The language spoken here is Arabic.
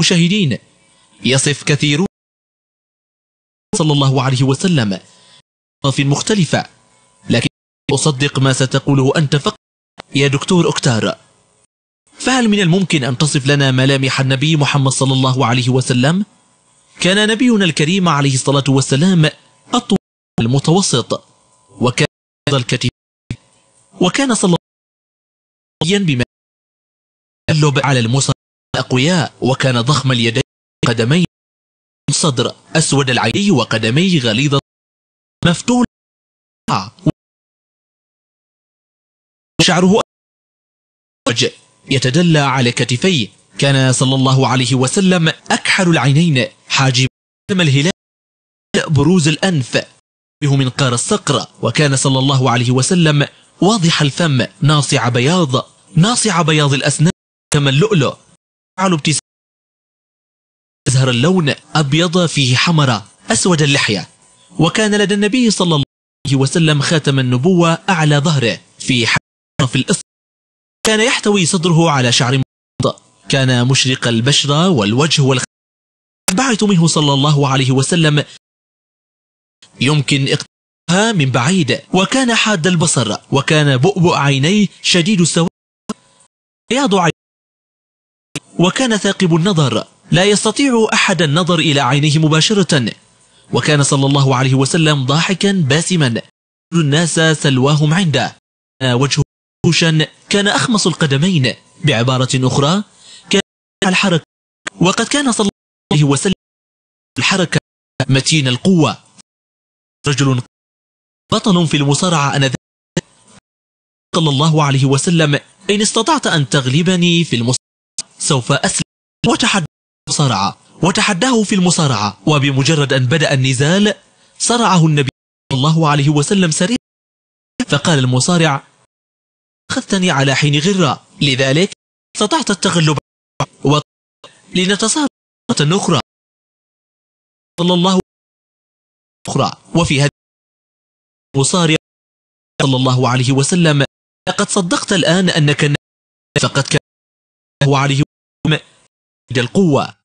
مشاهدين يصف كثيرون صلى الله عليه وسلم في مختلفة لكن أصدق ما ستقوله أنت فقط يا دكتور أكتار فهل من الممكن أن تصف لنا ملامح النبي محمد صلى الله عليه وسلم؟ كان نبينا الكريم عليه الصلاة والسلام أطول المتوسط وكان الكتيب وكان صلى الله عليه وسلم بما على المصر الأقوياء وكان ضخم اليدين قدمي صدر أسود العين وقدمي غليظ مفتول شعره وجه يتدلى على كتفيه كان صلى الله عليه وسلم أكحل العينين حاجب الهلال بروز الأنف به منقار الصقر وكان صلى الله عليه وسلم واضح الفم ناصع بياض ناصع بياض الأسنان كما اللؤلؤ على ابتسامة يظهر اللون أبيض فيه حمرة أسود اللحية وكان لدى النبي صلى الله عليه وسلم خاتم النبوة أعلى ظهره في في الإصبع كان يحتوي صدره على شعر مبيض كان مشرق البشرة والوجه والخ بعث منه صلى الله عليه وسلم يمكن اقترابها من بعيد وكان حاد البصر وكان بؤبؤ عينيه شديد السواد بياض وكان ثاقب النظر لا يستطيع أحد النظر إلى عينيه مباشرة وكان صلى الله عليه وسلم ضاحكا باسما الناس سلواهم عنده وجهه كان أخمص القدمين بعبارة أخرى كان الحركة وقد كان صلى الله عليه وسلم الحركة متين القوة رجل بطل في المصارعة أنا صلى الله عليه وسلم إن استطعت أن تغلبني في المصارعة سوف أسلم وتحدى المصارعة وتحداه في المصارعة وبمجرد أن بدأ النزال صرعه النبي صلى الله عليه وسلم سريعا فقال المصارع أخذتني على حين غرة لذلك استطعت التغلب لنتصارع مرة أخرى صلى الله أخرى وفي هذه المصارع صلى الله عليه وسلم لقد صدقت الآن أنك فقد كان الله عليه وسلم القوة